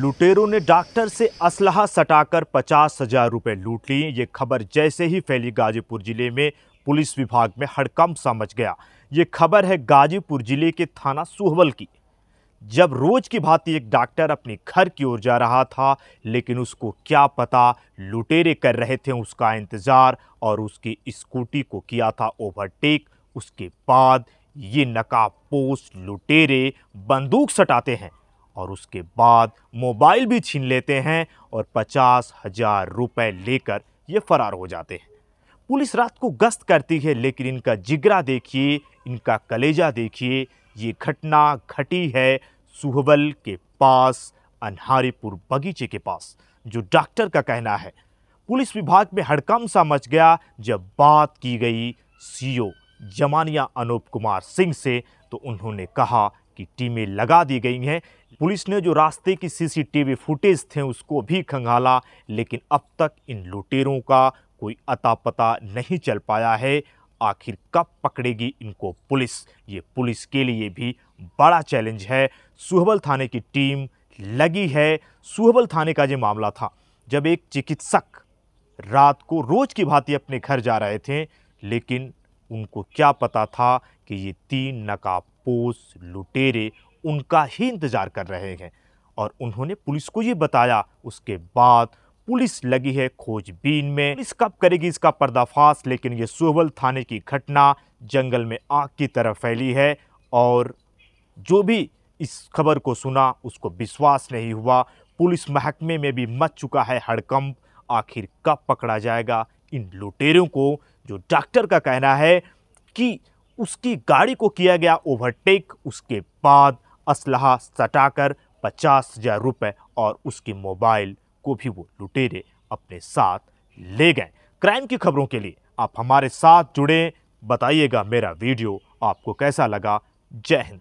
लुटेरों ने डॉक्टर से असलाह सटाकर पचास हजार रुपये लूट लिए ये खबर जैसे ही फैली गाजीपुर जिले में पुलिस विभाग में हड़कम समझ गया ये खबर है गाजीपुर जिले के थाना सोहबल की जब रोज की भांति एक डॉक्टर अपने घर की ओर जा रहा था लेकिन उसको क्या पता लुटेरे कर रहे थे उसका इंतज़ार और उसकी स्कूटी को किया था ओवरटेक उसके बाद ये नकाबपोश लुटेरे बंदूक सटाते हैं और उसके बाद मोबाइल भी छीन लेते हैं और पचास हजार रुपये लेकर ये फरार हो जाते हैं पुलिस रात को गश्त करती है लेकिन इनका जिगरा देखिए इनका कलेजा देखिए ये घटना घटी है सुहबल के पास अनहारीपुर बगीचे के पास जो डॉक्टर का कहना है पुलिस विभाग में हड़कम सा मच गया जब बात की गई सीओ जमानिया अनूप कुमार सिंह से तो उन्होंने कहा की टीमें लगा दी गई हैं पुलिस ने जो रास्ते की सीसीटीवी फुटेज थे उसको भी खंगाला लेकिन अब तक इन लुटेरों का कोई अता पता नहीं चल पाया है आखिर कब पकड़ेगी इनको पुलिस ये पुलिस के लिए भी बड़ा चैलेंज है सुहबल थाने की टीम लगी है सुहबल थाने का ये मामला था जब एक चिकित्सक रात को रोज की भांति अपने घर जा रहे थे लेकिन उनको क्या पता था कि ये तीन नकाब रामपोस लुटेरे उनका ही इंतज़ार कर रहे हैं और उन्होंने पुलिस को ये बताया उसके बाद पुलिस लगी है खोजबीन में पुलिस कब करेगी इसका पर्दाफाश लेकिन ये सोहबल थाने की घटना जंगल में आग की तरह फैली है और जो भी इस खबर को सुना उसको विश्वास नहीं हुआ पुलिस महकमे में भी मच चुका है हड़कंप आखिर कब पकड़ा जाएगा इन लुटेरों को जो डॉक्टर का कहना है कि उसकी गाड़ी को किया गया ओवरटेक उसके बाद असलहा सटाकर पचास हजार रुपये और उसके मोबाइल को भी वो लुटेरे अपने साथ ले गए क्राइम की खबरों के लिए आप हमारे साथ जुड़े बताइएगा मेरा वीडियो आपको कैसा लगा जय हिंद